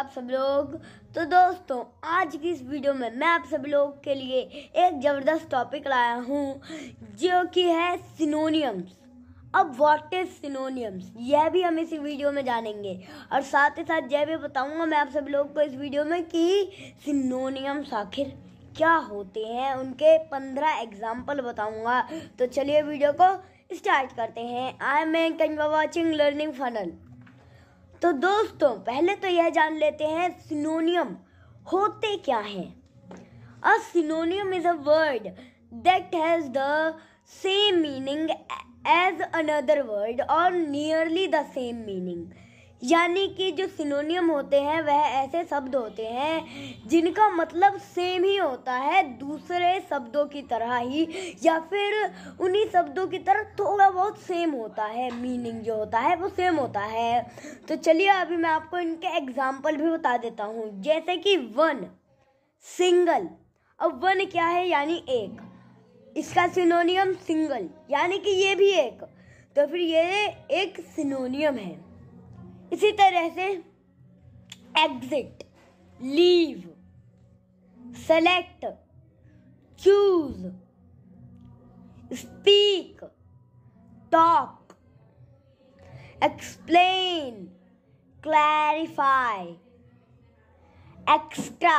आप सब लोग तो दोस्तों आज की इस वीडियो में मैं आप सब लोग के लिए एक ज़बरदस्त टॉपिक लाया हूँ जो कि है सिनोनियम्स अब व्हाट इज सिनोनियम्स यह भी हम इसी वीडियो में जानेंगे और साथ ही साथ यह भी बताऊंगा मैं आप सब लोग को इस वीडियो में कि सिनोनियम्स आखिर क्या होते हैं उनके पंद्रह एग्जाम्पल बताऊंगा तो चलिए वीडियो को स्टार्ट करते हैं I am and watching learning funnel तो दोस्तों पहले तो यह जान लेते हैं सिनोनियम होते क्या हैं a synonym is a word that has the same meaning as another word और नियरली द सेम मीनिंग यानी कि जो सिनोनियम होते हैं वह ऐसे शब्द होते हैं जिनका मतलब सेम ही होता है दूसरे शब्दों की तरह ही या फिर उन्हीं शब्दों की तरह थोड़ा बहुत सेम होता है मीनिंग जो होता है वो सेम होता है तो चलिए अभी मैं आपको इनके एग्जाम्पल भी बता देता हूँ जैसे कि वन सिंगल अब वन क्या है यानी एक इसका सिनोनियम सिंगल यानी कि ये भी एक तो फिर ये एक सिनोनियम है इसी तरह से exit leave select choose speak talk explain clarify extra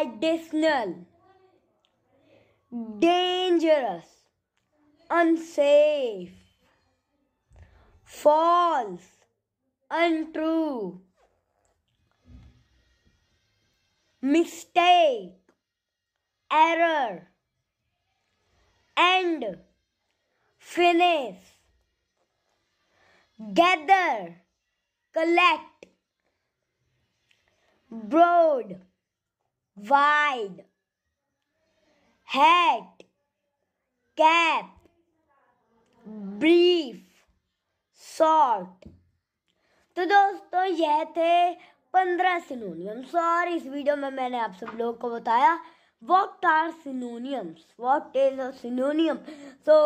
additional dangerous unsafe false untrue mistake error end finish gather collect broad wide hat cap brief short तो दोस्तों यह थे पंद्रह सिनोनियम्स और इस वीडियो में मैंने आप सब लोगों को बताया what are synonyms what is a synonym so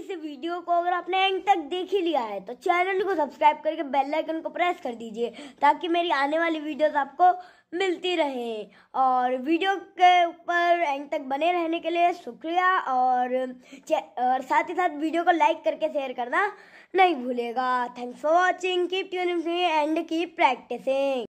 इस वीडियो को अगर आपने एंड तक देख ही लिया है तो चैनल को सब्सक्राइब करके बेल आइकन को प्रेस कर दीजिए ताकि मेरी आने वाली वीडियोस आपको मिलती रहें और वीडियो के ऊपर एंड तक बने रहने के लिए शुक्रिया और और साथ ही साथ वीडियो को लाइक करके शेयर करना नहीं भूलेगा thanks for watching keep tuning and keep practising